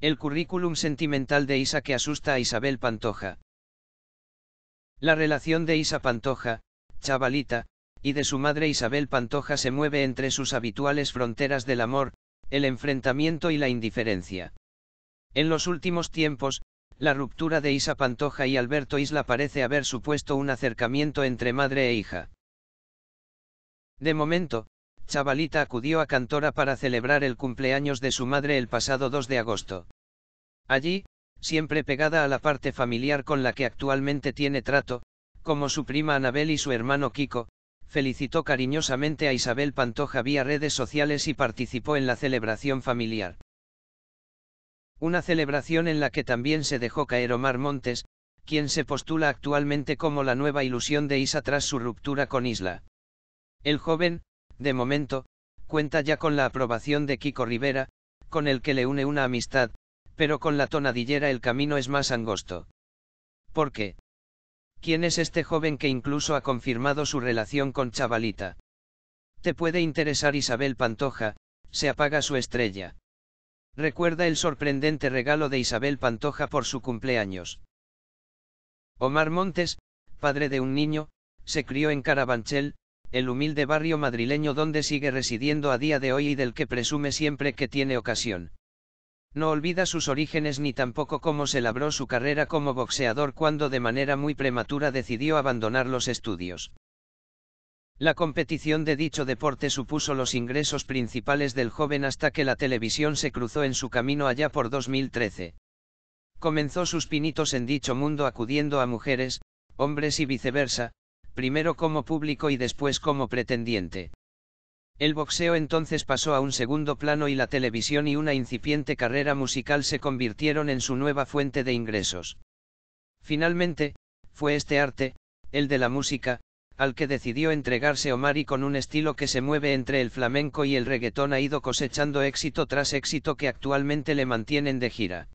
El currículum sentimental de Isa que asusta a Isabel Pantoja. La relación de Isa Pantoja, chavalita, y de su madre Isabel Pantoja se mueve entre sus habituales fronteras del amor, el enfrentamiento y la indiferencia. En los últimos tiempos, la ruptura de Isa Pantoja y Alberto Isla parece haber supuesto un acercamiento entre madre e hija. De momento, Chavalita acudió a Cantora para celebrar el cumpleaños de su madre el pasado 2 de agosto. Allí, siempre pegada a la parte familiar con la que actualmente tiene trato, como su prima Anabel y su hermano Kiko, felicitó cariñosamente a Isabel Pantoja vía redes sociales y participó en la celebración familiar. Una celebración en la que también se dejó caer Omar Montes, quien se postula actualmente como la nueva ilusión de Isa tras su ruptura con Isla. El joven, de momento, cuenta ya con la aprobación de Kiko Rivera, con el que le une una amistad, pero con la tonadillera el camino es más angosto. ¿Por qué? ¿Quién es este joven que incluso ha confirmado su relación con Chavalita? Te puede interesar Isabel Pantoja, se apaga su estrella. Recuerda el sorprendente regalo de Isabel Pantoja por su cumpleaños. Omar Montes, padre de un niño, se crió en Carabanchel, el humilde barrio madrileño donde sigue residiendo a día de hoy y del que presume siempre que tiene ocasión. No olvida sus orígenes ni tampoco cómo se labró su carrera como boxeador cuando de manera muy prematura decidió abandonar los estudios. La competición de dicho deporte supuso los ingresos principales del joven hasta que la televisión se cruzó en su camino allá por 2013. Comenzó sus pinitos en dicho mundo acudiendo a mujeres, hombres y viceversa, primero como público y después como pretendiente. El boxeo entonces pasó a un segundo plano y la televisión y una incipiente carrera musical se convirtieron en su nueva fuente de ingresos. Finalmente, fue este arte, el de la música, al que decidió entregarse Omar y con un estilo que se mueve entre el flamenco y el reggaetón ha ido cosechando éxito tras éxito que actualmente le mantienen de gira.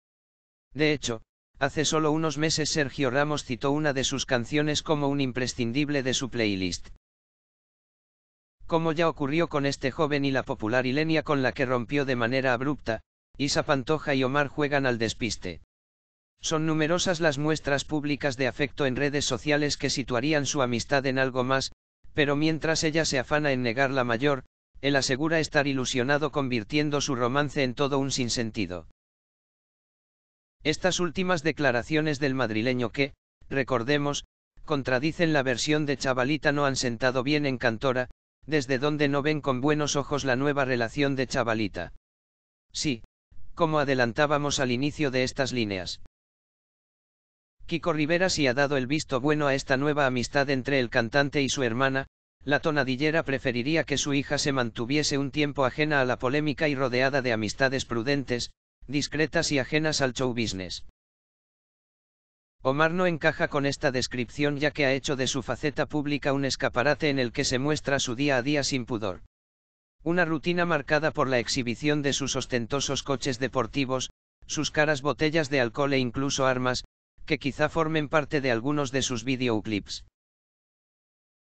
De hecho, Hace solo unos meses Sergio Ramos citó una de sus canciones como un imprescindible de su playlist. Como ya ocurrió con este joven y la popular Ilenia con la que rompió de manera abrupta, Isa Pantoja y Omar juegan al despiste. Son numerosas las muestras públicas de afecto en redes sociales que situarían su amistad en algo más, pero mientras ella se afana en negar la mayor, él asegura estar ilusionado convirtiendo su romance en todo un sinsentido. Estas últimas declaraciones del madrileño que, recordemos, contradicen la versión de Chavalita no han sentado bien en Cantora, desde donde no ven con buenos ojos la nueva relación de Chavalita. Sí, como adelantábamos al inicio de estas líneas. Kiko Rivera si ha dado el visto bueno a esta nueva amistad entre el cantante y su hermana, la tonadillera preferiría que su hija se mantuviese un tiempo ajena a la polémica y rodeada de amistades prudentes, discretas y ajenas al show business. Omar no encaja con esta descripción ya que ha hecho de su faceta pública un escaparate en el que se muestra su día a día sin pudor. Una rutina marcada por la exhibición de sus ostentosos coches deportivos, sus caras botellas de alcohol e incluso armas, que quizá formen parte de algunos de sus videoclips.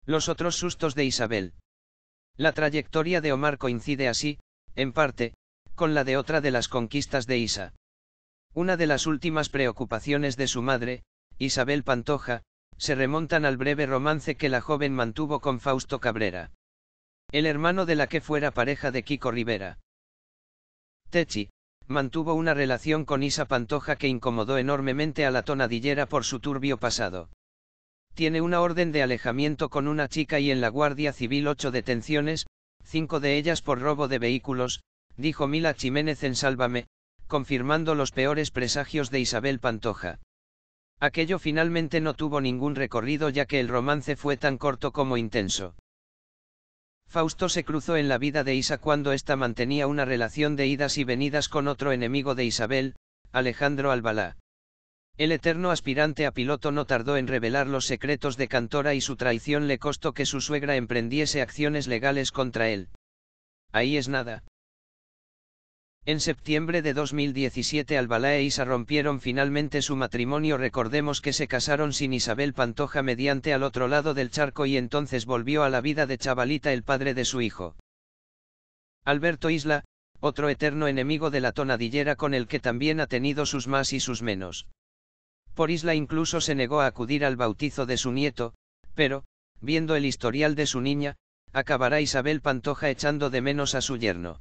Los otros sustos de Isabel. La trayectoria de Omar coincide así, en parte, con la de otra de las conquistas de Isa. Una de las últimas preocupaciones de su madre, Isabel Pantoja, se remontan al breve romance que la joven mantuvo con Fausto Cabrera. El hermano de la que fuera pareja de Kiko Rivera. Techi, mantuvo una relación con Isa Pantoja que incomodó enormemente a la tonadillera por su turbio pasado. Tiene una orden de alejamiento con una chica y en la Guardia Civil ocho detenciones, cinco de ellas por robo de vehículos, dijo Mila Jiménez en Sálvame, confirmando los peores presagios de Isabel Pantoja. Aquello finalmente no tuvo ningún recorrido ya que el romance fue tan corto como intenso. Fausto se cruzó en la vida de Isa cuando ésta mantenía una relación de idas y venidas con otro enemigo de Isabel, Alejandro Albalá. El eterno aspirante a piloto no tardó en revelar los secretos de Cantora y su traición le costó que su suegra emprendiese acciones legales contra él. Ahí es nada. En septiembre de 2017 Albalá e Isa rompieron finalmente su matrimonio. Recordemos que se casaron sin Isabel Pantoja mediante al otro lado del charco y entonces volvió a la vida de Chavalita el padre de su hijo. Alberto Isla, otro eterno enemigo de la tonadillera con el que también ha tenido sus más y sus menos. Por Isla incluso se negó a acudir al bautizo de su nieto, pero, viendo el historial de su niña, acabará Isabel Pantoja echando de menos a su yerno.